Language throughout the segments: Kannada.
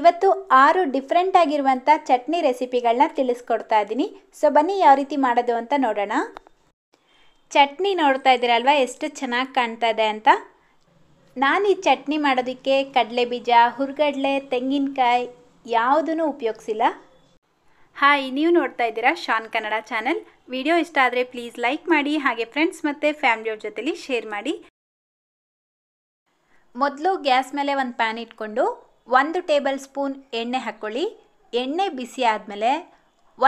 ಇವತ್ತು ಆರು ಡಿಫ್ರೆಂಟ್ ಆಗಿರುವಂಥ ಚಟ್ನಿ ರೆಸಿಪಿಗಳನ್ನ ತಿಳಿಸ್ಕೊಡ್ತಾ ಇದ್ದೀನಿ ಸೊ ಬನ್ನಿ ಯಾವ ರೀತಿ ಮಾಡೋದು ಅಂತ ನೋಡೋಣ ಚಟ್ನಿ ನೋಡ್ತಾ ಇದ್ದೀರಲ್ವ ಎಷ್ಟು ಚೆನ್ನಾಗಿ ಕಾಣ್ತಾ ಇದೆ ಅಂತ ನಾನು ಈ ಚಟ್ನಿ ಮಾಡೋದಕ್ಕೆ ಕಡಲೆ ಬೀಜ ಹುರ್ಗಡ್ಲೆ ತೆಂಗಿನಕಾಯಿ ಯಾವುದೂ ಉಪಯೋಗಿಸಿಲ್ಲ ಹಾಯ್ ನೀವು ನೋಡ್ತಾ ಇದ್ದೀರಾ ಶಾನ್ ಕನ್ನಡ ಚಾನಲ್ ವಿಡಿಯೋ ಇಷ್ಟ ಆದರೆ ಪ್ಲೀಸ್ ಲೈಕ್ ಮಾಡಿ ಹಾಗೆ ಫ್ರೆಂಡ್ಸ್ ಮತ್ತು ಫ್ಯಾಮಿಲಿಯವ್ರ ಜೊತೆಲಿ ಶೇರ್ ಮಾಡಿ ಮೊದಲು ಗ್ಯಾಸ್ ಮೇಲೆ ಒಂದು ಪ್ಯಾನ್ ಇಟ್ಕೊಂಡು ಒಂದು ಟೇಬಲ್ ಸ್ಪೂನ್ ಎಣ್ಣೆ ಹಾಕ್ಕೊಳ್ಳಿ ಎಣ್ಣೆ ಬಿಸಿ ಆದಮೇಲೆ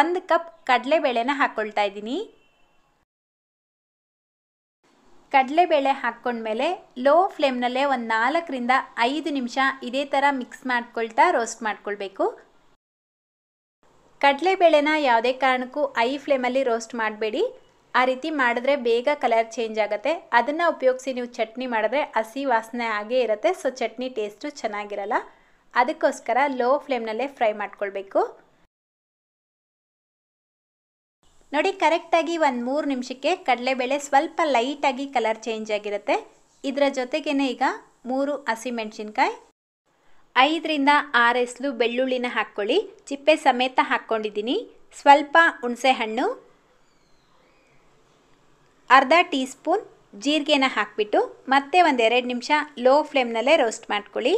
ಒಂದು ಕಪ್ ಕಡಲೆಬೇಳೆನ ಹಾಕ್ಕೊಳ್ತಾ ಇದ್ದೀನಿ ಕಡಲೆಬೇಳೆ ಹಾಕ್ಕೊಂಡ್ಮೇಲೆ ಲೋ ಫ್ಲೇಮ್ನಲ್ಲೇ ಒಂದು ನಾಲ್ಕರಿಂದ ಐದು ನಿಮಿಷ ಇದೇ ಥರ ಮಿಕ್ಸ್ ಮಾಡ್ಕೊಳ್ತಾ ರೋಸ್ಟ್ ಮಾಡ್ಕೊಳ್ಬೇಕು ಕಡಲೆಬೇಳೆನ ಯಾವುದೇ ಕಾರಣಕ್ಕೂ ಐ ಫ್ಲೇಮಲ್ಲಿ ರೋಸ್ಟ್ ಮಾಡಬೇಡಿ ಆ ರೀತಿ ಮಾಡಿದ್ರೆ ಬೇಗ ಕಲರ್ ಚೇಂಜ್ ಆಗುತ್ತೆ ಅದನ್ನು ಉಪಯೋಗಿಸಿ ನೀವು ಚಟ್ನಿ ಮಾಡಿದ್ರೆ ಹಸಿ ವಾಸನೆ ಆಗೇ ಇರುತ್ತೆ ಸೊ ಚಟ್ನಿ ಟೇಸ್ಟು ಚೆನ್ನಾಗಿರಲ್ಲ ಅದಕ್ಕೋಸ್ಕರ ಲೋ ಫ್ಲೇಮ್ನಲ್ಲೇ ಫ್ರೈ ಮಾಡ್ಕೊಳ್ಬೇಕು ನೋಡಿ ಕರೆಕ್ಟಾಗಿ ಒಂದು ಮೂರು ನಿಮಿಷಕ್ಕೆ ಕಡಲೆಬೇಳೆ ಸ್ವಲ್ಪ ಲೈಟಾಗಿ ಕಲರ್ ಚೇಂಜ್ ಆಗಿರುತ್ತೆ ಇದರ ಜೊತೆಗೇನೆ ಈಗ ಮೂರು ಹಸಿಮೆಣ್ಸಿನ್ಕಾಯಿ ಐದರಿಂದ ಆರು ಎಸ್ಲು ಬೆಳ್ಳುಳ್ಳಿನ ಹಾಕ್ಕೊಳ್ಳಿ ಚಿಪ್ಪೆ ಸಮೇತ ಹಾಕ್ಕೊಂಡಿದ್ದೀನಿ ಸ್ವಲ್ಪ ಹುಣಸೆ ಹಣ್ಣು ಅರ್ಧ ಟೀ ಸ್ಪೂನ್ ಜೀರಿಗೆನ ಹಾಕ್ಬಿಟ್ಟು ಮತ್ತೆ ಒಂದೆರಡು ನಿಮಿಷ ಲೋ ಫ್ಲೇಮ್ನಲ್ಲೇ ರೋಸ್ಟ್ ಮಾಡ್ಕೊಳ್ಳಿ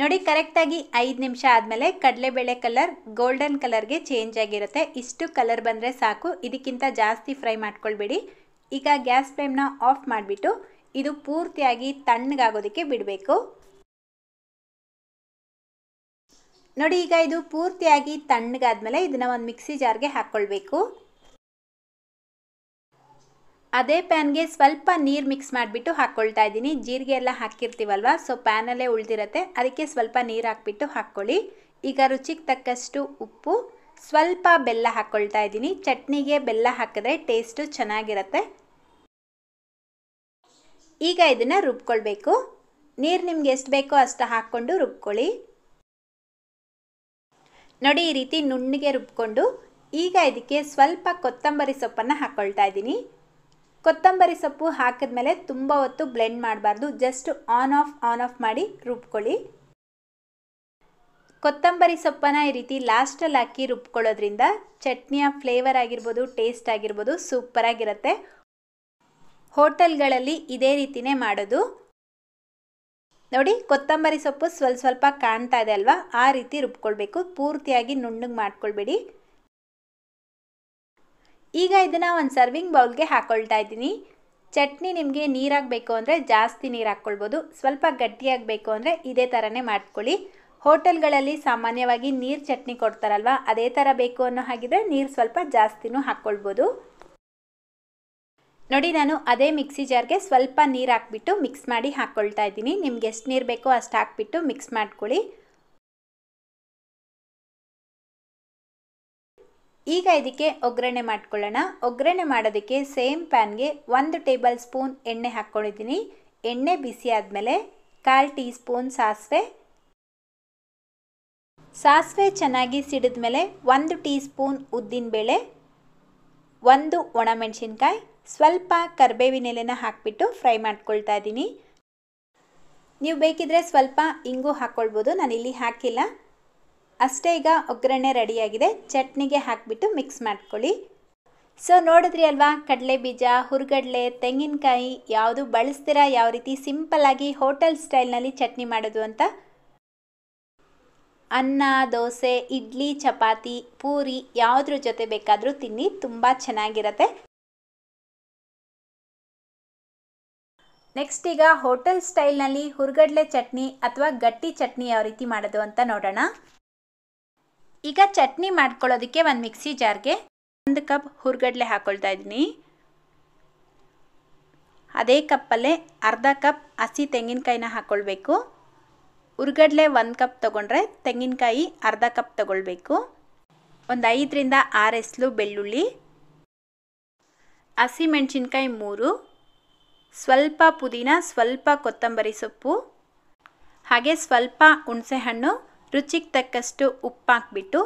ನೋಡಿ ಕರೆಕ್ಟಾಗಿ ಐದು ನಿಮಿಷ ಆದಮೇಲೆ ಕಡಲೆಬೇಳೆ ಕಲರ್ ಗೋಲ್ಡನ್ ಕಲರ್ಗೆ ಚೇಂಜ್ ಆಗಿರುತ್ತೆ ಇಷ್ಟು ಕಲರ್ ಬಂದರೆ ಸಾಕು ಇದಕ್ಕಿಂತ ಜಾಸ್ತಿ ಫ್ರೈ ಮಾಡ್ಕೊಳ್ಬೇಡಿ ಈಗ ಗ್ಯಾಸ್ ಫ್ಲೇಮ್ನ ಆಫ್ ಮಾಡಿಬಿಟ್ಟು ಇದು ಪೂರ್ತಿಯಾಗಿ ತಣ್ಣಗಾಗೋದಕ್ಕೆ ಬಿಡಬೇಕು ನೋಡಿ ಈಗ ಇದು ಪೂರ್ತಿಯಾಗಿ ತಣ್ಣಗಾದ್ಮೇಲೆ ಇದನ್ನು ಒಂದು ಮಿಕ್ಸಿ ಜಾರ್ಗೆ ಹಾಕ್ಕೊಳ್ಬೇಕು ಅದೇ ಪ್ಯಾನ್ಗೆ ಸ್ವಲ್ಪ ನೀರು ಮಿಕ್ಸ್ ಮಾಡಿಬಿಟ್ಟು ಹಾಕ್ಕೊಳ್ತಾ ಇದ್ದೀನಿ ಜೀರಿಗೆ ಎಲ್ಲ ಹಾಕಿರ್ತೀವಲ್ವ ಸೊ ಪ್ಯಾನಲ್ಲೇ ಉಳಿದಿರತ್ತೆ ಅದಕ್ಕೆ ಸ್ವಲ್ಪ ನೀರು ಹಾಕ್ಬಿಟ್ಟು ಹಾಕ್ಕೊಳ್ಳಿ ಈಗ ರುಚಿಗೆ ತಕ್ಕಷ್ಟು ಉಪ್ಪು ಸ್ವಲ್ಪ ಬೆಲ್ಲ ಹಾಕ್ಕೊಳ್ತಾ ಇದ್ದೀನಿ ಚಟ್ನಿಗೆ ಬೆಲ್ಲ ಹಾಕಿದ್ರೆ ಟೇಸ್ಟು ಚೆನ್ನಾಗಿರತ್ತೆ ಈಗ ಇದನ್ನು ರುಬ್ಕೊಳ್ಬೇಕು ನೀರು ನಿಮ್ಗೆ ಎಷ್ಟು ಬೇಕೋ ಅಷ್ಟು ಹಾಕ್ಕೊಂಡು ರುಬ್ಕೊಳ್ಳಿ ನೋಡಿ ಈ ರೀತಿ ನುಣ್ಣಗೆ ರುಬ್ಕೊಂಡು ಈಗ ಇದಕ್ಕೆ ಸ್ವಲ್ಪ ಕೊತ್ತಂಬರಿ ಸೊಪ್ಪನ್ನು ಹಾಕ್ಕೊಳ್ತಾ ಇದ್ದೀನಿ ಕೊತ್ತಂಬರಿ ಸೊಪ್ಪು ಹಾಕಿದ ಮೇಲೆ ತುಂಬ ಹೊತ್ತು ಬ್ಲೆಂಡ್ ಮಾಡಬಾರ್ದು just on off on off ಮಾಡಿ ರುಬ್ಕೊಳ್ಳಿ ಕೊತ್ತಂಬರಿ ಸೊಪ್ಪನ್ನು ಈ ರೀತಿ ಲಾಸ್ಟಲ್ಲಿ ಹಾಕಿ ರುಬ್ಕೊಳ್ಳೋದ್ರಿಂದ ಚಟ್ನಿಯ ಫ್ಲೇವರ್ ಆಗಿರ್ಬೋದು ಟೇಸ್ಟ್ ಆಗಿರ್ಬೋದು ಸೂಪರಾಗಿರುತ್ತೆ ಹೋಟೆಲ್ಗಳಲ್ಲಿ ಇದೇ ರೀತಿನೇ ಮಾಡೋದು ನೋಡಿ ಕೊತ್ತಂಬರಿ ಸೊಪ್ಪು ಸ್ವಲ್ಪ ಸ್ವಲ್ಪ ಕಾಣ್ತಾ ಇದೆ ಅಲ್ವಾ ಆ ರೀತಿ ರುಬ್ಕೊಳ್ಬೇಕು ಪೂರ್ತಿಯಾಗಿ ನುಣ್ಣಗೆ ಮಾಡ್ಕೊಳ್ಬೇಡಿ ಈಗ ಇದನ್ನು ಒಂದು ಸರ್ವಿಂಗ್ ಬೌಲ್ಗೆ ಹಾಕ್ಕೊಳ್ತಾ ಇದ್ದೀನಿ ಚಟ್ನಿ ನಿಮಗೆ ನೀರಾಗಬೇಕು ಅಂದರೆ ಜಾಸ್ತಿ ನೀರು ಹಾಕ್ಕೊಳ್ಬೋದು ಸ್ವಲ್ಪ ಗಟ್ಟಿಯಾಗಬೇಕು ಅಂದರೆ ಇದೇ ಥರನೇ ಮಾಡ್ಕೊಳ್ಳಿ ಹೋಟೆಲ್ಗಳಲ್ಲಿ ಸಾಮಾನ್ಯವಾಗಿ ನೀರು ಚಟ್ನಿ ಕೊಡ್ತಾರಲ್ವ ಅದೇ ಥರ ಬೇಕು ಅನ್ನೋ ಹಾಗಿದ್ರೆ ನೀರು ಸ್ವಲ್ಪ ಜಾಸ್ತಿನೂ ಹಾಕ್ಕೊಳ್ಬೋದು ನೋಡಿ ನಾನು ಅದೇ ಮಿಕ್ಸಿ ಜಾರ್ಗೆ ಸ್ವಲ್ಪ ನೀರು ಹಾಕ್ಬಿಟ್ಟು ಮಿಕ್ಸ್ ಮಾಡಿ ಹಾಕ್ಕೊಳ್ತಾ ಇದ್ದೀನಿ ನಿಮ್ಗೆ ಎಷ್ಟು ನೀರು ಬೇಕೋ ಅಷ್ಟು ಹಾಕ್ಬಿಟ್ಟು ಮಿಕ್ಸ್ ಮಾಡ್ಕೊಳ್ಳಿ ಈಗ ಇದಕ್ಕೆ ಒಗ್ಗರಣೆ ಮಾಡ್ಕೊಳ್ಳೋಣ ಒಗ್ಗರಣೆ ಮಾಡೋದಕ್ಕೆ ಸೇಮ್ ಪ್ಯಾನ್ಗೆ ಒಂದು ಟೇಬಲ್ ಸ್ಪೂನ್ ಎಣ್ಣೆ ಹಾಕ್ಕೊಂಡಿದ್ದೀನಿ ಎಣ್ಣೆ ಬಿಸಿ ಆದಮೇಲೆ ಕಾಲು ಟೀ ಸ್ಪೂನ್ ಸಾಸಿವೆ ಸಾಸಿವೆ ಚೆನ್ನಾಗಿ ಸಿಡಿದ ಮೇಲೆ ಒಂದು ಟೀ ಸ್ಪೂನ್ ಉದ್ದಿನಬೇಳೆ ಒಂದು ಒಣಮೆಣಸಿನ್ಕಾಯಿ ಸ್ವಲ್ಪ ಕರಿಬೇವಿನೆಲೆನ ಹಾಕಿಬಿಟ್ಟು ಫ್ರೈ ಮಾಡ್ಕೊಳ್ತಾ ಇದ್ದೀನಿ ನೀವು ಬೇಕಿದ್ರೆ ಸ್ವಲ್ಪ ಇಂಗು ಹಾಕ್ಕೊಳ್ಬೋದು ಇಲ್ಲಿ ಹಾಕಿಲ್ಲ ಅಷ್ಟೇ ಈಗ ಒಗ್ಗರಣೆ ರೆಡಿಯಾಗಿದೆ ಚಟ್ನಿಗೆ ಹಾಕಿಬಿಟ್ಟು ಮಿಕ್ಸ್ ಮಾಡ್ಕೊಳ್ಳಿ ಸೊ ನೋಡಿದ್ರಿ ಅಲ್ವಾ ಕಡಲೆ ಬೀಜ ಹುರ್ಗಡ್ಲೆ ತೆಂಗಿನಕಾಯಿ ಯಾವುದು ಬಳಸ್ತೀರಾ ಯಾವ ರೀತಿ ಸಿಂಪಲ್ಲಾಗಿ ಹೋಟೆಲ್ ಸ್ಟೈಲ್ನಲ್ಲಿ ಚಟ್ನಿ ಮಾಡೋದು ಅಂತ ಅನ್ನ ದೋಸೆ ಇಡ್ಲಿ ಚಪಾತಿ ಪೂರಿ ಯಾವುದ್ರ ಜೊತೆ ಬೇಕಾದರೂ ತಿನ್ನಿ ತುಂಬ ಚೆನ್ನಾಗಿರತ್ತೆ ನೆಕ್ಸ್ಟ್ ಈಗ ಹೋಟೆಲ್ ಸ್ಟೈಲ್ನಲ್ಲಿ ಹುರ್ಗಡ್ಲೆ ಚಟ್ನಿ ಅಥವಾ ಗಟ್ಟಿ ಚಟ್ನಿ ಯಾವ ರೀತಿ ಮಾಡೋದು ಅಂತ ನೋಡೋಣ ಈಗ ಚಟ್ನಿ ಮಾಡ್ಕೊಳ್ಳೋದಕ್ಕೆ ಒಂದು ಮಿಕ್ಸಿ ಜಾರ್ಗೆ ಒಂದು ಕಪ್ ಹುರ್ಗಡ್ಲೆ ಹಾಕ್ಕೊಳ್ತಾ ಇದ್ದೀನಿ ಅದೇ ಕಪ್ಪಲ್ಲೇ ಅರ್ಧ ಕಪ್ ಹಸಿ ತೆಂಗಿನಕಾಯಿನ ಹಾಕ್ಕೊಳ್ಬೇಕು ಹುರ್ಗಡ್ಲೆ ಒಂದು ಕಪ್ ತೊಗೊಂಡ್ರೆ ತೆಂಗಿನಕಾಯಿ ಅರ್ಧ ಕಪ್ ತೊಗೊಳ್ಬೇಕು ಒಂದು ಐದರಿಂದ ಆರು ಎಸ್ಲು ಬೆಳ್ಳುಳ್ಳಿ ಹಸಿ ಮೆಣಸಿನ್ಕಾಯಿ ಮೂರು ಸ್ವಲ್ಪ ಪುದೀನ ಸ್ವಲ್ಪ ಕೊತ್ತಂಬರಿ ಸೊಪ್ಪು ಹಾಗೆ ಸ್ವಲ್ಪ ಹುಣಸೆಹಣ್ಣು ರುಚಿಗೆ ತಕ್ಕಷ್ಟು ಉಪ್ಪು ಹಾಕ್ಬಿಟ್ಟು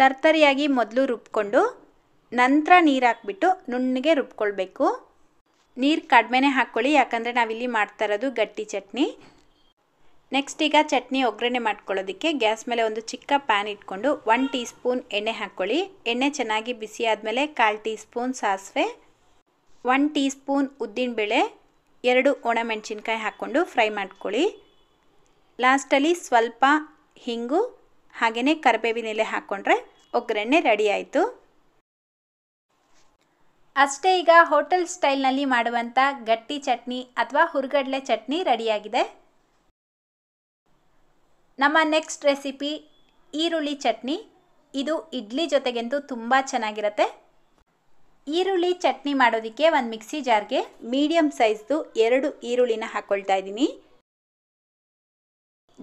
ತರ್ತರಿಯಾಗಿ ಮೊದಲು ರುಬ್ಕೊಂಡು ನಂತರ ನೀರು ಹಾಕ್ಬಿಟ್ಟು ನುಣ್ಣಗೆ ರುಬ್ಕೊಳ್ಬೇಕು ನೀರು ಕಡಿಮೆನೇ ಹಾಕ್ಕೊಳ್ಳಿ ಯಾಕಂದರೆ ನಾವಿಲ್ಲಿ ಮಾಡ್ತಾ ಇರೋದು ಗಟ್ಟಿ ಚಟ್ನಿ ನೆಕ್ಸ್ಟ್ ಈಗ ಚಟ್ನಿ ಒಗ್ಗರಣೆ ಮಾಡ್ಕೊಳ್ಳೋದಕ್ಕೆ ಗ್ಯಾಸ್ ಮೇಲೆ ಒಂದು ಚಿಕ್ಕ ಪ್ಯಾನ್ ಇಟ್ಕೊಂಡು ಒನ್ ಟೀ ಸ್ಪೂನ್ ಎಣ್ಣೆ ಹಾಕ್ಕೊಳ್ಳಿ ಎಣ್ಣೆ ಚೆನ್ನಾಗಿ ಬಿಸಿ ಆದಮೇಲೆ ಕಾಲು ಟೀ ಸ್ಪೂನ್ ಸಾಸಿವೆ ಒನ್ ಟೀ ಸ್ಪೂನ್ ಉದ್ದಿನಬೇಳೆ ಎರಡು ಒಣಮೆಣಸಿನ್ಕಾಯಿ ಹಾಕ್ಕೊಂಡು ಫ್ರೈ ಮಾಡ್ಕೊಳ್ಳಿ ಲಾಸ್ಟಲ್ಲಿ ಸ್ವಲ್ಪ ಹಿಂಗು ಹಾಗೆಯೇ ಕರಿಬೇವಿನೆಲೆ ಹಾಕ್ಕೊಂಡ್ರೆ ಒಗ್ಗರಣೆ ರೆಡಿ ಆಯಿತು ಅಷ್ಟೇ ಈಗ ಹೋಟೆಲ್ ಸ್ಟೈಲ್ನಲ್ಲಿ ಮಾಡುವಂಥ ಗಟ್ಟಿ ಚಟ್ನಿ ಅಥವಾ ಹುರ್ಗಡ್ಲೆ ಚಟ್ನಿ ರೆಡಿಯಾಗಿದೆ ನಮ್ಮ ನೆಕ್ಸ್ಟ್ ರೆಸಿಪಿ ಈರುಳ್ಳಿ ಚಟ್ನಿ ಇದು ಇಡ್ಲಿ ಜೊತೆಗಂತೂ ತುಂಬ ಚೆನ್ನಾಗಿರುತ್ತೆ ಈರುಳ್ಳಿ ಚಟ್ನಿ ಮಾಡೋದಕ್ಕೆ ಒಂದು ಮಿಕ್ಸಿ ಜಾರ್ಗೆ ಮೀಡಿಯಮ್ ಸೈಜ್ದು ಎರಡು ಈರುಳ್ಳಿನ ಹಾಕ್ಕೊಳ್ತಾ ಇದ್ದೀನಿ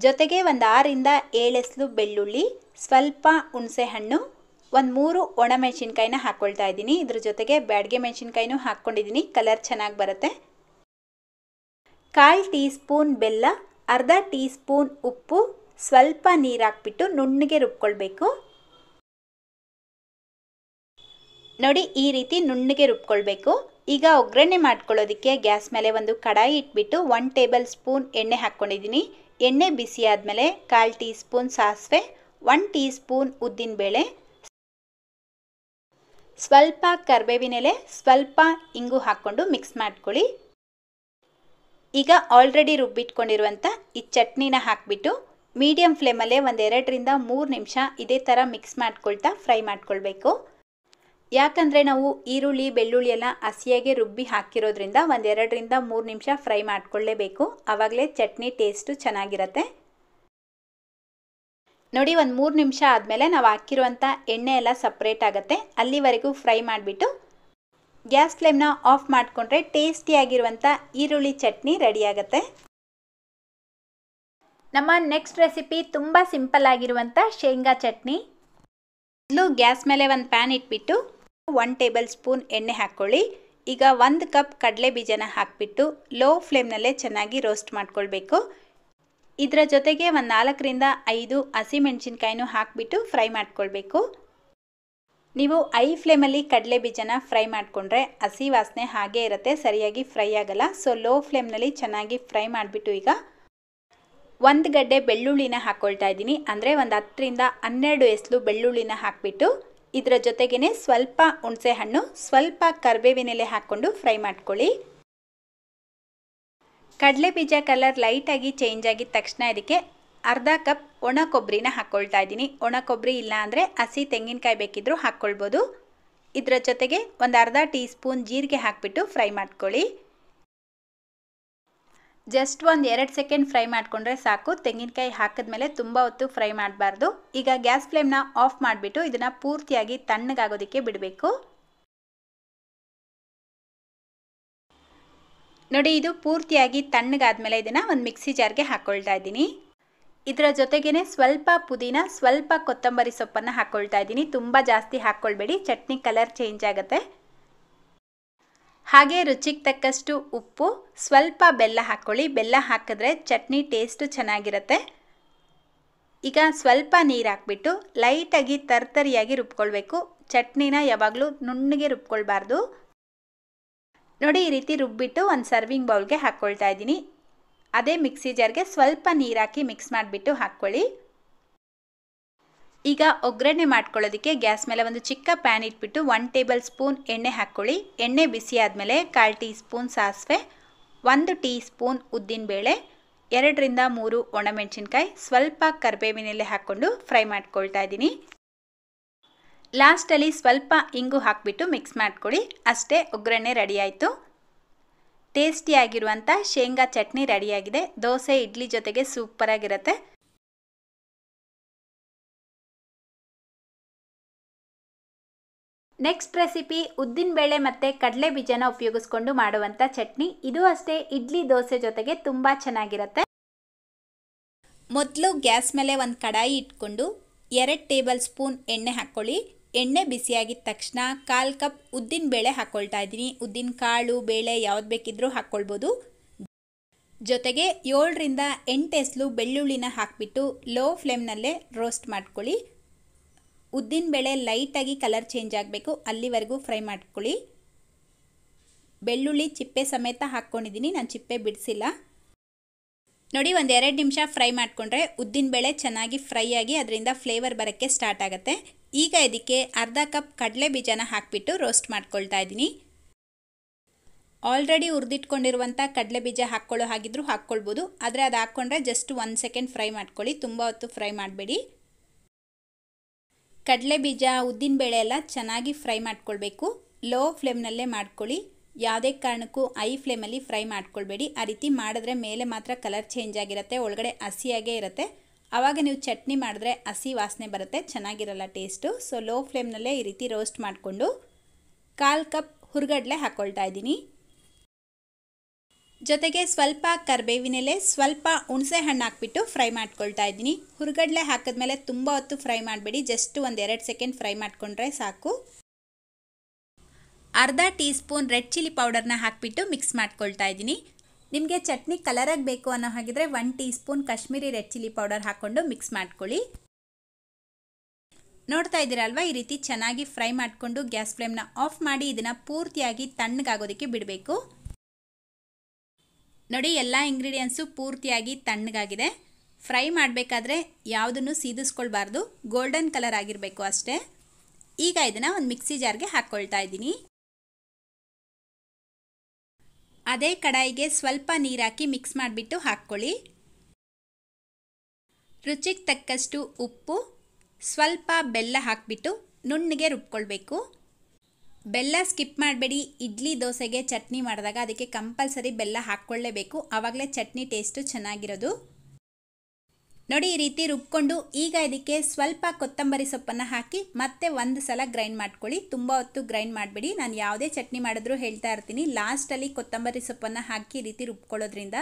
ಜೊತೆಗೆ ಒಂದು ಆರಿಂದ ಏಳೆಸ್ಲು ಬೆಳ್ಳುಳ್ಳಿ ಸ್ವಲ್ಪ ಹುಣಸೆಹಣ್ಣು ಒಂದು ಮೂರು ಒಣಮೆಣಸಿನ್ಕಾಯಿನ ಹಾಕ್ಕೊಳ್ತಾ ಇದ್ದೀನಿ ಇದ್ರ ಜೊತೆಗೆ ಬ್ಯಾಡ್ಗೆ ಮೆಣಸಿನ್ಕಾಯಿನೂ ಹಾಕ್ಕೊಂಡಿದ್ದೀನಿ ಕಲರ್ ಚೆನ್ನಾಗಿ ಬರುತ್ತೆ ಕಾಲು ಟೀ ಸ್ಪೂನ್ ಬೆಲ್ಲ ಅರ್ಧ ಟೀ ಸ್ಪೂನ್ ಉಪ್ಪು ಸ್ವಲ್ಪ ನೀರು ಹಾಕ್ಬಿಟ್ಟು ನುಣ್ಣಗೆ ರುಬ್ಕೊಳ್ಬೇಕು ನೋಡಿ ಈ ರೀತಿ ನುಣ್ಣಗೆ ರುಬ್ಕೊಳ್ಬೇಕು ಈಗ ಒಗ್ಗರಣೆ ಮಾಡ್ಕೊಳ್ಳೋದಕ್ಕೆ ಗ್ಯಾಸ್ ಮೇಲೆ ಒಂದು ಕಡಾಯಿ ಇಟ್ಬಿಟ್ಟು ಒನ್ ಟೇಬಲ್ ಸ್ಪೂನ್ ಎಣ್ಣೆ ಹಾಕ್ಕೊಂಡಿದ್ದೀನಿ ಎಣ್ಣೆ ಬಿಸಿ ಆದಮೇಲೆ ಕಾಲು ಟೀ ಸ್ಪೂನ್ ಸಾಸಿವೆ ಒನ್ ಟೀ ಸ್ಪೂನ್ ಉದ್ದಿನಬೇಳೆ ಸ್ವಲ್ಪ ಕರ್ಬೇವಿನೆಲೆ ಸ್ವಲ್ಪ ಇಂಗು ಹಾಕ್ಕೊಂಡು ಮಿಕ್ಸ್ ಮಾಡ್ಕೊಳ್ಳಿ ಈಗ ಆಲ್ರೆಡಿ ರುಬ್ಬಿಟ್ಕೊಂಡಿರುವಂಥ ಈ ಚಟ್ನಿನ ಹಾಕಿಬಿಟ್ಟು ಮೀಡಿಯಂ ಫ್ಲೇಮಲ್ಲೇ ಎರಡರಿಂದ ಮೂರು ನಿಮಿಷ ಇದೇ ಥರ ಮಿಕ್ಸ್ ಮಾಡ್ಕೊಳ್ತಾ ಫ್ರೈ ಮಾಡ್ಕೊಳ್ಬೇಕು ಯಾಕಂದರೆ ನಾವು ಈರುಳ್ಳಿ ಬೆಳ್ಳುಳ್ಳಿ ಎಲ್ಲ ಹಸಿಯಾಗೆ ರುಬ್ಬಿ ಹಾಕಿರೋದ್ರಿಂದ ಒಂದೆರಡರಿಂದ ಮೂರು ನಿಮಿಷ ಫ್ರೈ ಮಾಡಿಕೊಳ್ಳೇಬೇಕು ಆವಾಗಲೇ ಚಟ್ನಿ ಟೇಸ್ಟು ಚೆನ್ನಾಗಿರತ್ತೆ ನೋಡಿ ಒಂದು ಮೂರು ನಿಮಿಷ ಆದಮೇಲೆ ನಾವು ಹಾಕಿರುವಂಥ ಎಣ್ಣೆ ಎಲ್ಲ ಸಪ್ರೇಟ್ ಆಗುತ್ತೆ ಅಲ್ಲಿವರೆಗೂ ಫ್ರೈ ಮಾಡಿಬಿಟ್ಟು ಗ್ಯಾಸ್ ಫ್ಲೇಮ್ನ ಆಫ್ ಮಾಡಿಕೊಂಡ್ರೆ ಟೇಸ್ಟಿಯಾಗಿರುವಂಥ ಈರುಳ್ಳಿ ಚಟ್ನಿ ರೆಡಿಯಾಗತ್ತೆ ನಮ್ಮ ನೆಕ್ಸ್ಟ್ ರೆಸಿಪಿ ತುಂಬ ಸಿಂಪಲ್ ಆಗಿರುವಂಥ ಶೇಂಗಾ ಚಟ್ನಿ ಮೊದಲು ಗ್ಯಾಸ್ ಮೇಲೆ ಒಂದು ಪ್ಯಾನ್ ಇಟ್ಬಿಟ್ಟು ಒನ್ ಟೇಬಲ್ ಸ್ಪೂನ್ ಎಣ್ಣೆ ಹಾಕ್ಕೊಳ್ಳಿ ಈಗ ಒಂದು ಕಪ್ ಕಡಲೆ ಬೀಜನ ಹಾಕಿಬಿಟ್ಟು ಲೋ ಫ್ಲೇಮ್ನಲ್ಲೇ ಚೆನ್ನಾಗಿ ರೋಸ್ಟ್ ಮಾಡ್ಕೊಳ್ಬೇಕು ಇದರ ಜೊತೆಗೆ ಒಂದು ನಾಲ್ಕರಿಂದ ಐದು ಹಸಿಮೆಣಸಿನ್ಕಾಯಿನೂ ಹಾಕಿಬಿಟ್ಟು ಫ್ರೈ ಮಾಡ್ಕೊಳ್ಬೇಕು ನೀವು ಐ ಫ್ಲೇಮಲ್ಲಿ ಕಡಲೆ ಬೀಜನ ಫ್ರೈ ಮಾಡಿಕೊಂಡ್ರೆ ಹಸಿ ವಾಸನೆ ಹಾಗೇ ಇರುತ್ತೆ ಸರಿಯಾಗಿ ಫ್ರೈ ಆಗಲ್ಲ ಸೊ ಲೋ ಫ್ಲೇಮ್ನಲ್ಲಿ ಚೆನ್ನಾಗಿ ಫ್ರೈ ಮಾಡಿಬಿಟ್ಟು ಈಗ ಒಂದು ಗಡ್ಡೆ ಬೆಳ್ಳುಳ್ಳಿನ ಹಾಕ್ಕೊಳ್ತಾ ಇದ್ದೀನಿ ಅಂದರೆ ಒಂದು ಹತ್ತರಿಂದ ಹನ್ನೆರಡು ಎಸ್ಲು ಬೆಳ್ಳುಳ್ಳಿನ ಹಾಕಿಬಿಟ್ಟು ಇದರ ಜೊತೆಗೇ ಸ್ವಲ್ಪ ಹುಣಸೆ ಹಣ್ಣು ಸ್ವಲ್ಪ ಕರಿಬೇವಿನೆಲೆ ಹಾಕ್ಕೊಂಡು ಫ್ರೈ ಮಾಡ್ಕೊಳ್ಳಿ ಕಡಲೆ ಬೀಜ ಕಲರ್ ಲೈಟಾಗಿ ಚೇಂಜ್ ಆಗಿದ ತಕ್ಷಣ ಇದಕ್ಕೆ ಅರ್ಧ ಕಪ್ ಒಣ ಕೊಬ್ಬರಿನ ಹಾಕ್ಕೊಳ್ತಾ ಇದ್ದೀನಿ ಒಣ ಕೊಬ್ಬರಿ ಇಲ್ಲ ಅಂದರೆ ಹಸಿ ತೆಂಗಿನಕಾಯಿ ಬೇಕಿದ್ದರೂ ಹಾಕ್ಕೊಳ್ಬೋದು ಇದರ ಜೊತೆಗೆ ಒಂದು ಅರ್ಧ ಟೀ ಸ್ಪೂನ್ ಜೀರಿಗೆ ಹಾಕಿಬಿಟ್ಟು ಫ್ರೈ ಮಾಡ್ಕೊಳ್ಳಿ ಜಸ್ಟ್ ಒಂದು ಎರಡು ಸೆಕೆಂಡ್ ಫ್ರೈ ಮಾಡಿಕೊಂಡ್ರೆ ಸಾಕು ತೆಂಗಿನಕಾಯಿ ಹಾಕಿದ್ಮೇಲೆ ತುಂಬ ಹೊತ್ತು ಫ್ರೈ ಮಾಡಬಾರ್ದು ಈಗ ಗ್ಯಾಸ್ ಫ್ಲೇಮ್ನ ಆಫ್ ಮಾಡಿಬಿಟ್ಟು ಇದನ್ನು ಪೂರ್ತಿಯಾಗಿ ತಣ್ಣಗಾಗೋದಕ್ಕೆ ಬಿಡಬೇಕು ನೋಡಿ ಇದು ಪೂರ್ತಿಯಾಗಿ ತಣ್ಣಗಾದ್ಮೇಲೆ ಇದನ್ನು ಒಂದು ಮಿಕ್ಸಿ ಜಾರ್ಗೆ ಹಾಕ್ಕೊಳ್ತಾ ಇದ್ದೀನಿ ಇದರ ಜೊತೆಗೇ ಸ್ವಲ್ಪ ಪುದೀನ ಸ್ವಲ್ಪ ಕೊತ್ತಂಬರಿ ಸೊಪ್ಪನ್ನು ಹಾಕ್ಕೊಳ್ತಾ ಇದ್ದೀನಿ ತುಂಬ ಜಾಸ್ತಿ ಹಾಕ್ಕೊಳ್ಬೇಡಿ ಚಟ್ನಿ ಕಲರ್ ಚೇಂಜ್ ಆಗುತ್ತೆ ಹಾಗೆ ರುಚಿಗೆ ತಕ್ಕಷ್ಟು ಉಪ್ಪು ಸ್ವಲ್ಪ ಬೆಲ್ಲ ಹಾಕ್ಕೊಳ್ಳಿ ಬೆಲ್ಲ ಹಾಕಿದ್ರೆ ಚಟ್ನಿ ಟೇಸ್ಟು ಚೆನ್ನಾಗಿರುತ್ತೆ ಈಗ ಸ್ವಲ್ಪ ನೀರು ಹಾಕ್ಬಿಟ್ಟು ಲೈಟಾಗಿ ತರ್ತರಿಯಾಗಿ ರುಬ್ಕೊಳ್ಬೇಕು ಚಟ್ನಿನ ಯಾವಾಗಲೂ ನುಣ್ಣಗೆ ರುಬ್ಕೊಳ್ಬಾರ್ದು ನೋಡಿ ಈ ರೀತಿ ರುಬ್ಬಿಟ್ಟು ಒಂದು ಸರ್ವಿಂಗ್ ಬೌಲ್ಗೆ ಹಾಕ್ಕೊಳ್ತಾ ಇದ್ದೀನಿ ಅದೇ ಮಿಕ್ಸಿ ಜಾರ್ಗೆ ಸ್ವಲ್ಪ ನೀರು ಹಾಕಿ ಮಿಕ್ಸ್ ಮಾಡಿಬಿಟ್ಟು ಹಾಕ್ಕೊಳ್ಳಿ ಈಗ ಒಗ್ಗರಣೆ ಮಾಡ್ಕೊಳ್ಳೋದಕ್ಕೆ ಗ್ಯಾಸ್ ಮೇಲೆ ಒಂದು ಚಿಕ್ಕ ಪ್ಯಾನ್ ಇಟ್ಬಿಟ್ಟು ಒನ್ ಟೇಬಲ್ ಸ್ಪೂನ್ ಎಣ್ಣೆ ಹಾಕ್ಕೊಳ್ಳಿ ಎಣ್ಣೆ ಬಿಸಿ ಆದಮೇಲೆ ಕಾಲು ಟೀ ಸ್ಪೂನ್ ಸಾಸಿವೆ ಒಂದು ಟೀ ಸ್ಪೂನ್ ಉದ್ದಿನಬೇಳೆ ಎರಡರಿಂದ ಮೂರು ಒಣಮೆಣಸಿನ್ಕಾಯಿ ಸ್ವಲ್ಪ ಕರಿಬೇವಿನಲ್ಲಿ ಹಾಕ್ಕೊಂಡು ಫ್ರೈ ಮಾಡ್ಕೊಳ್ತಾ ಇದ್ದೀನಿ ಲಾಸ್ಟಲ್ಲಿ ಸ್ವಲ್ಪ ಇಂಗು ಹಾಕಿಬಿಟ್ಟು ಮಿಕ್ಸ್ ಮಾಡ್ಕೊಳ್ಳಿ ಅಷ್ಟೇ ಒಗ್ಗರಣೆ ರೆಡಿ ಟೇಸ್ಟಿಯಾಗಿರುವಂಥ ಶೇಂಗಾ ಚಟ್ನಿ ರೆಡಿಯಾಗಿದೆ ದೋಸೆ ಇಡ್ಲಿ ಜೊತೆಗೆ ಸೂಪರಾಗಿರುತ್ತೆ ನೆಕ್ಸ್ಟ್ ರೆಸಿಪಿ ಉದ್ದಿನಬೇಳೆ ಮತ್ತು ಕಡಲೆ ಬೀಜನ ಉಪಯೋಗಿಸ್ಕೊಂಡು ಮಾಡುವಂಥ ಚಟ್ನಿ ಇದು ಅಷ್ಟೇ ಇಡ್ಲಿ ದೋಸೆ ಜೊತೆಗೆ ತುಂಬ ಚೆನ್ನಾಗಿರುತ್ತೆ ಮೊದಲು ಗ್ಯಾಸ್ ಮೇಲೆ ಒಂದು ಕಡಾಯಿ ಇಟ್ಕೊಂಡು ಎರಡು ಟೇಬಲ್ ಸ್ಪೂನ್ ಎಣ್ಣೆ ಹಾಕ್ಕೊಳ್ಳಿ ಎಣ್ಣೆ ಬಿಸಿಯಾಗಿದ್ದ ತಕ್ಷಣ ಕಾಲು ಕಪ್ ಉದ್ದಿನ ಬೇಳೆ ಹಾಕ್ಕೊಳ್ತಾ ಇದ್ದೀನಿ ಉದ್ದಿನ ಕಾಳು ಬೇಳೆ ಯಾವ್ದು ಬೇಕಿದ್ರೂ ಹಾಕ್ಕೊಳ್ಬೋದು ಜೊತೆಗೆ ಏಳರಿಂದ ಎಂಟು ಎಸ್ಲು ಬೆಳ್ಳುಳ್ಳಿನ ಹಾಕಿಬಿಟ್ಟು ಲೋ ಫ್ಲೇಮ್ನಲ್ಲೇ ರೋಸ್ಟ್ ಮಾಡ್ಕೊಳ್ಳಿ ಉದ್ದಿನ ಬೇಳೆ ಲೈಟಾಗಿ ಕಲರ್ ಚೇಂಜ್ ಆಗಬೇಕು ಅಲ್ಲಿವರೆಗೂ ಫ್ರೈ ಮಾಡ್ಕೊಳ್ಳಿ ಬೆಳ್ಳುಳ್ಳಿ ಚಿಪ್ಪೆ ಸಮೇತ ಹಾಕ್ಕೊಂಡಿದ್ದೀನಿ ನಾನು ಚಿಪ್ಪೆ ಬಿಡಿಸಿಲ್ಲ ನೋಡಿ ಒಂದು ಎರಡು ನಿಮಿಷ ಫ್ರೈ ಮಾಡಿಕೊಂಡ್ರೆ ಉದ್ದಿನಬೇಳೆ ಚೆನ್ನಾಗಿ ಫ್ರೈ ಆಗಿ ಅದರಿಂದ ಫ್ಲೇವರ್ ಬರೋಕ್ಕೆ ಸ್ಟಾರ್ಟ್ ಆಗುತ್ತೆ ಈಗ ಇದಕ್ಕೆ ಅರ್ಧ ಕಪ್ ಕಡಲೆ ಬೀಜನ ಹಾಕಿಬಿಟ್ಟು ರೋಸ್ಟ್ ಮಾಡ್ಕೊಳ್ತಾ ಇದ್ದೀನಿ ಆಲ್ರೆಡಿ ಹುರಿದಿಟ್ಕೊಂಡಿರುವಂಥ ಕಡಲೆ ಬೀಜ ಹಾಕ್ಕೊಳ್ಳೋ ಹಾಗಿದ್ರು ಹಾಕ್ಕೊಳ್ಬೋದು ಆದರೆ ಅದು ಹಾಕ್ಕೊಂಡ್ರೆ ಜಸ್ಟ್ ಒಂದು ಸೆಕೆಂಡ್ ಫ್ರೈ ಮಾಡ್ಕೊಳ್ಳಿ ತುಂಬ ಹೊತ್ತು ಫ್ರೈ ಮಾಡಬೇಡಿ ಕಡಲೆ ಬೀಜ ಉದ್ದಿನ ಬೇಳೆ ಎಲ್ಲ ಚೆನ್ನಾಗಿ ಫ್ರೈ ಮಾಡ್ಕೊಳ್ಬೇಕು ಲೋ ಫ್ಲೇಮ್ನಲ್ಲೇ ಮಾಡ್ಕೊಳ್ಳಿ ಯಾವುದೇ ಕಾರಣಕ್ಕೂ ಐ ಫ್ಲೇಮಲ್ಲಿ ಫ್ರೈ ಮಾಡ್ಕೊಳ್ಬೇಡಿ ಆ ರೀತಿ ಮಾಡಿದ್ರೆ ಮೇಲೆ ಮಾತ್ರ ಕಲರ್ ಚೇಂಜ್ ಆಗಿರುತ್ತೆ ಒಳಗಡೆ ಹಸಿಯಾಗೇ ಇರುತ್ತೆ ಆವಾಗ ನೀವು ಚಟ್ನಿ ಮಾಡಿದ್ರೆ ಹಸಿ ವಾಸನೆ ಬರುತ್ತೆ ಚೆನ್ನಾಗಿರಲ್ಲ ಟೇಸ್ಟು ಸೊ ಲೋ ಫ್ಲೇಮ್ನಲ್ಲೇ ಈ ರೀತಿ ರೋಸ್ಟ್ ಮಾಡಿಕೊಂಡು ಕಾಲು ಕಪ್ ಹುರ್ಗಡ್ಲೆ ಹಾಕ್ಕೊಳ್ತಾ ಇದ್ದೀನಿ ಜೊತೆಗೆ ಸ್ವಲ್ಪ ಕರ್ಬೇವಿನೆಲೆ ಸ್ವಲ್ಪ ಹುಣಸೆ ಹಣ್ಣು ಹಾಕ್ಬಿಟ್ಟು ಫ್ರೈ ಮಾಡ್ಕೊಳ್ತಾ ಇದ್ದೀನಿ ಹಾಕಿದ ಹಾಕಿದ್ಮೇಲೆ ತುಂಬ ಹೊತ್ತು ಫ್ರೈ ಮಾಡಬೇಡಿ ಜಸ್ಟ್ ಒಂದು ಎರಡು ಸೆಕೆಂಡ್ ಫ್ರೈ ಮಾಡಿಕೊಂಡ್ರೆ ಸಾಕು ಅರ್ಧ ಟೀ ಸ್ಪೂನ್ ರೆಡ್ ಚಿಲ್ಲಿ ಪೌಡರ್ನ ಹಾಕಿಬಿಟ್ಟು ಮಿಕ್ಸ್ ಮಾಡ್ಕೊಳ್ತಾ ಇದ್ದೀನಿ ನಿಮಗೆ ಚಟ್ನಿ ಕಲರಾಗಿ ಬೇಕು ಅನ್ನೋ ಹಾಗಿದ್ರೆ one tea teaspoon Kashmiri red chilli powder ಹಾಕ್ಕೊಂಡು ಮಿಕ್ಸ್ ಮಾಡ್ಕೊಳ್ಳಿ ನೋಡ್ತಾ ಇದ್ದೀರಲ್ವ ಈ ರೀತಿ ಚೆನ್ನಾಗಿ ಫ್ರೈ ಮಾಡಿಕೊಂಡು ಗ್ಯಾಸ್ ಫ್ಲೇಮ್ನ ಆಫ್ ಮಾಡಿ ಇದನ್ನು ಪೂರ್ತಿಯಾಗಿ ತಣ್ಣಗಾಗೋದಕ್ಕೆ ಬಿಡಬೇಕು ನೋಡಿ ಎಲ್ಲ ಇಂಗ್ರೀಡಿಯೆಂಟ್ಸು ಪೂರ್ತಿಯಾಗಿ ತಣ್ಣಗಾಗಿದೆ ಫ್ರೈ ಮಾಡಬೇಕಾದ್ರೆ ಯಾವುದನ್ನು ಸೀದಿಸ್ಕೊಳ್ಬಾರ್ದು ಗೋಲ್ಡನ್ ಕಲರ್ ಆಗಿರಬೇಕು ಅಷ್ಟೇ ಈಗ ಇದನ್ನು ಒಂದು ಮಿಕ್ಸಿ ಜಾರ್ಗೆ ಹಾಕ್ಕೊಳ್ತಾ ಇದ್ದೀನಿ ಅದೇ ಕಡಾಯಿಗೆ ಸ್ವಲ್ಪ ನೀರಾಕಿ ಮಿಕ್ಸ್ ಮಾಡಿಬಿಟ್ಟು ಹಾಕ್ಕೊಳ್ಳಿ ರುಚಿಗೆ ತಕ್ಕಷ್ಟು ಉಪ್ಪು ಸ್ವಲ್ಪ ಬೆಲ್ಲ ಹಾಕಿಬಿಟ್ಟು ನುಣ್ಣಗೆ ರುಬ್ಕೊಳ್ಬೇಕು ಬೆಲ್ಲ ಸ್ಕಿಪ್ ಮಾಡಬೇಡಿ ಇಡ್ಲಿ ದೋಸೆಗೆ ಚಟ್ನಿ ಮಾಡಿದಾಗ ಅದಕ್ಕೆ ಕಂಪಲ್ಸರಿ ಬೆಲ್ಲ ಹಾಕ್ಕೊಳ್ಳೇಬೇಕು ಆವಾಗಲೇ ಚಟ್ನಿ ಟೇಸ್ಟು ಚೆನ್ನಾಗಿರೋದು ನೋಡಿ ಈ ರೀತಿ ರುಬ್ಕೊಂಡು ಈಗ ಇದಕ್ಕೆ ಸ್ವಲ್ಪ ಕೊತ್ತಂಬರಿ ಸೊಪ್ಪನ್ನು ಹಾಕಿ ಮತ್ತೆ ಒಂದು ಸಲ ಗ್ರೈಂಡ್ ಮಾಡ್ಕೊಳ್ಳಿ ತುಂಬ ಹೊತ್ತು ಗ್ರೈಂಡ್ ಮಾಡಬೇಡಿ ನಾನು ಯಾವುದೇ ಚಟ್ನಿ ಮಾಡಿದ್ರೂ ಹೇಳ್ತಾ ಇರ್ತೀನಿ ಲಾಸ್ಟಲ್ಲಿ ಕೊತ್ತಂಬರಿ ಸೊಪ್ಪನ್ನು ಹಾಕಿ ಈ ರೀತಿ ರುಬ್ಕೊಳ್ಳೋದ್ರಿಂದ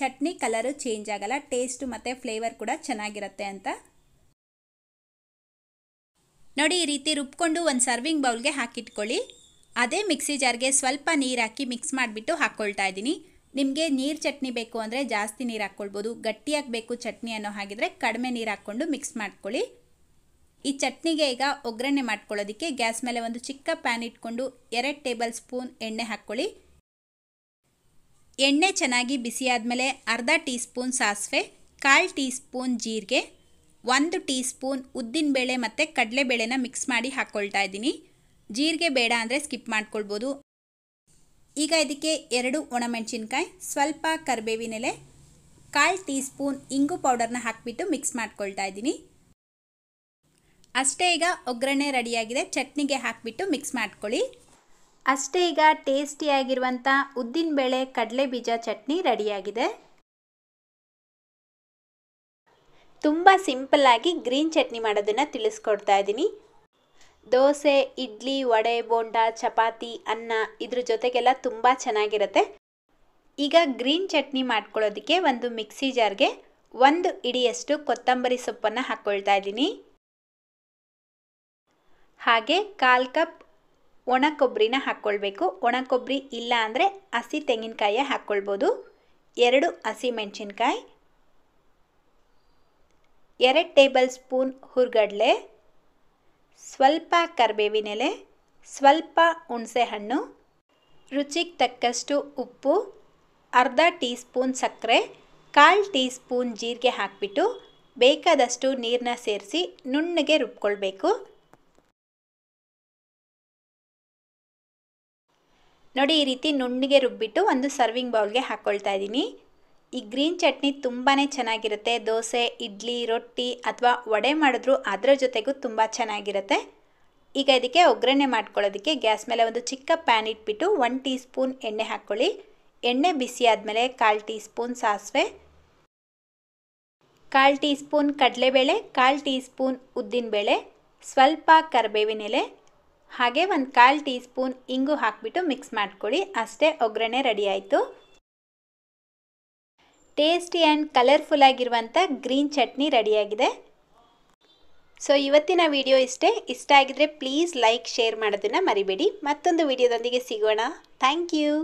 ಚಟ್ನಿ ಕಲರು ಚೇಂಜ್ ಆಗಲ್ಲ ಟೇಸ್ಟು ಮತ್ತು ಫ್ಲೇವರ್ ಕೂಡ ಚೆನ್ನಾಗಿರುತ್ತೆ ಅಂತ ನೋಡಿ ಈ ರೀತಿ ರುಬ್ಕೊಂಡು ಒಂದು ಸರ್ವಿಂಗ್ ಬೌಲ್ಗೆ ಹಾಕಿಟ್ಕೊಳ್ಳಿ ಅದೇ ಮಿಕ್ಸಿ ಜಾರ್ಗೆ ಸ್ವಲ್ಪ ನೀರು ಹಾಕಿ ಮಿಕ್ಸ್ ಮಾಡಿಬಿಟ್ಟು ಹಾಕ್ಕೊಳ್ತಾ ಇದ್ದೀನಿ ನಿಮಗೆ ನೀರು ಚಟ್ನಿ ಬೇಕು ಅಂದರೆ ಜಾಸ್ತಿ ನೀರು ಹಾಕ್ಕೊಳ್ಬೋದು ಗಟ್ಟಿಯಾಗಿ ಬೇಕು ಚಟ್ನಿ ಅನ್ನೋ ಹಾಗಿದ್ರೆ ಕಡಿಮೆ ನೀರು ಹಾಕ್ಕೊಂಡು ಮಿಕ್ಸ್ ಮಾಡ್ಕೊಳ್ಳಿ ಈ ಚಟ್ನಿಗೆ ಈಗ ಒಗ್ಗರಣೆ ಮಾಡ್ಕೊಳ್ಳೋದಕ್ಕೆ ಗ್ಯಾಸ್ ಮೇಲೆ ಒಂದು ಚಿಕ್ಕ ಪ್ಯಾನ್ ಇಟ್ಕೊಂಡು ಎರಡು ಟೇಬಲ್ ಸ್ಪೂನ್ ಎಣ್ಣೆ ಹಾಕ್ಕೊಳ್ಳಿ ಎಣ್ಣೆ ಚೆನ್ನಾಗಿ ಮೇಲೆ ಅರ್ಧ ಟೀ ಸ್ಪೂನ್ ಸಾಸಿವೆ ಕಾಲು ಟೀ ಸ್ಪೂನ್ ಜೀರಿಗೆ ಒಂದು ಟೀ ಸ್ಪೂನ್ ಉದ್ದಿನಬೇಳೆ ಮತ್ತು ಕಡಲೆಬೇಳೆನ ಮಿಕ್ಸ್ ಮಾಡಿ ಹಾಕ್ಕೊಳ್ತಾ ಇದ್ದೀನಿ ಜೀರಿಗೆ ಬೇಡ ಅಂದರೆ ಸ್ಕಿಪ್ ಮಾಡ್ಕೊಳ್ಬೋದು ಈಗ ಇದಕ್ಕೆ ಎರಡು ಒಣಮೆಣಸಿನ್ಕಾಯಿ ಸ್ವಲ್ಪ ಕರಿಬೇವಿನೆಲೆ ಕಾಲು ಟೀ ಸ್ಪೂನ್ ಇಂಗು ಪೌಡರ್ನ ಹಾಕಿಬಿಟ್ಟು ಮಿಕ್ಸ್ ಮಾಡ್ಕೊಳ್ತಾ ಇದ್ದೀನಿ ಅಷ್ಟೇ ಈಗ ಒಗ್ಗರಣೆ ರೆಡಿಯಾಗಿದೆ ಚಟ್ನಿಗೆ ಹಾಕಿಬಿಟ್ಟು ಮಿಕ್ಸ್ ಮಾಡ್ಕೊಳ್ಳಿ ಅಷ್ಟೇ ಈಗ ಟೇಸ್ಟಿಯಾಗಿರುವಂಥ ಉದ್ದಿನಬೇಳೆ ಕಡಲೆ ಬೀಜ ಚಟ್ನಿ ರೆಡಿಯಾಗಿದೆ ತುಂಬ ಸಿಂಪಲ್ಲಾಗಿ ಗ್ರೀನ್ ಚಟ್ನಿ ಮಾಡೋದನ್ನು ತಿಳಿಸ್ಕೊಡ್ತಾ ಇದ್ದೀನಿ ದೋಸೆ ಇಡ್ಲಿ ವಡೆ ಬೋಂಡ ಚಪಾತಿ ಅನ್ನ ಇದ್ರ ಜೊತೆಗೆಲ್ಲ ತುಂಬ ಚೆನ್ನಾಗಿರುತ್ತೆ ಈಗ ಗ್ರೀನ್ ಚಟ್ನಿ ಮಾಡ್ಕೊಳ್ಳೋದಕ್ಕೆ ಒಂದು ಮಿಕ್ಸಿ ಜಾರ್ಗೆ ಒಂದು ಇಡಿಯಷ್ಟು ಕೊತ್ತಂಬರಿ ಸೊಪ್ಪನ್ನು ಹಾಕ್ಕೊಳ್ತಾ ಇದ್ದೀನಿ ಹಾಗೆ ಕಾಲ್ ಕಪ್ ಒಣ ಕೊಬ್ಬರಿನ ಹಾಕ್ಕೊಳ್ಬೇಕು ಒಣ ಕೊಬ್ಬರಿ ಇಲ್ಲ ಅಂದರೆ ಹಸಿ ತೆಂಗಿನಕಾಯೇ ಹಾಕ್ಕೊಳ್ಬೋದು ಎರಡು ಹಸಿ ಮೆಣಸಿನ್ಕಾಯಿ ಎರಡು ಟೇಬಲ್ ಸ್ಪೂನ್ ಹುರ್ಗಡ್ಲೆ ಸ್ವಲ್ಪ ಕರಿಬೇವಿನೆಲೆ ಸ್ವಲ್ಪ ಹುಣಸೆಹಣ್ಣು ರುಚಿಗೆ ತಕ್ಕಷ್ಟು ಉಪ್ಪು ಅರ್ಧ ಟೀ ಸ್ಪೂನ್ ಸಕ್ಕರೆ ಕಾಲು ಟೀ ಸ್ಪೂನ್ ಜೀರಿಗೆ ಹಾಕಿಬಿಟ್ಟು ಬೇಕಾದಷ್ಟು ನೀರನ್ನ ಸೇರಿಸಿ ನುಣ್ಣಗೆ ರುಬ್ಕೊಳ್ಬೇಕು ನೋಡಿ ಈ ರೀತಿ ನುಣ್ಣಗೆ ರುಬ್ಬಿಟ್ಟು ಒಂದು ಸರ್ವಿಂಗ್ ಬೌಲ್ಗೆ ಹಾಕ್ಕೊಳ್ತಾ ಇದ್ದೀನಿ ಈ ಗ್ರೀನ್ ಚಟ್ನಿ ತುಂಬಾ ಚೆನ್ನಾಗಿರುತ್ತೆ ದೋಸೆ ಇಡ್ಲಿ ರೊಟ್ಟಿ ಅಥವಾ ವಡೆ ಮಾಡಿದ್ರೂ ಅದರ ಜೊತೆಗೂ ತುಂಬ ಚೆನ್ನಾಗಿರುತ್ತೆ ಈಗ ಇದಕ್ಕೆ ಒಗ್ಗರಣೆ ಮಾಡ್ಕೊಳ್ಳೋದಕ್ಕೆ ಗ್ಯಾಸ್ ಮೇಲೆ ಒಂದು ಚಿಕ್ಕ ಪ್ಯಾನ್ ಇಟ್ಬಿಟ್ಟು ಒನ್ ಟೀ ಸ್ಪೂನ್ ಎಣ್ಣೆ ಹಾಕ್ಕೊಳ್ಳಿ ಎಣ್ಣೆ ಬಿಸಿ ಆದಮೇಲೆ ಕಾಲು ಟೀ ಸ್ಪೂನ್ ಸಾಸಿವೆ ಕಾಲು ಟೀ ಸ್ಪೂನ್ ಕಡಲೆಬೇಳೆ ಕಾಲು ಟೀ ಸ್ಪೂನ್ ಉದ್ದಿನಬೇಳೆ ಸ್ವಲ್ಪ ಕರಿಬೇವಿನೆಲೆ ಹಾಗೆ ಒಂದು ಕಾಲು ಟೀ ಸ್ಪೂನ್ ಇಂಗು ಹಾಕಿಬಿಟ್ಟು ಮಿಕ್ಸ್ ಮಾಡ್ಕೊಳ್ಳಿ ಅಷ್ಟೇ ಒಗ್ಗರಣೆ ರೆಡಿ ಆಯಿತು ಟೇಸ್ಟಿ ಆ್ಯಂಡ್ ಕಲರ್ಫುಲ್ ಆಗಿರುವಂಥ ಗ್ರೀನ್ ಚಟ್ನಿ ರೆಡಿಯಾಗಿದೆ ಸೊ ಇವತ್ತಿನ ವಿಡಿಯೋ ಇಷ್ಟೇ ಇಷ್ಟ ಆಗಿದ್ರೆ ಪ್ಲೀಸ್ ಲೈಕ್ ಶೇರ್ ಮಾಡೋದನ್ನು ಮರಿಬೇಡಿ ಮತ್ತೊಂದು ವಿಡಿಯೋದೊಂದಿಗೆ ಸಿಗೋಣ ಥ್ಯಾಂಕ್ ಯು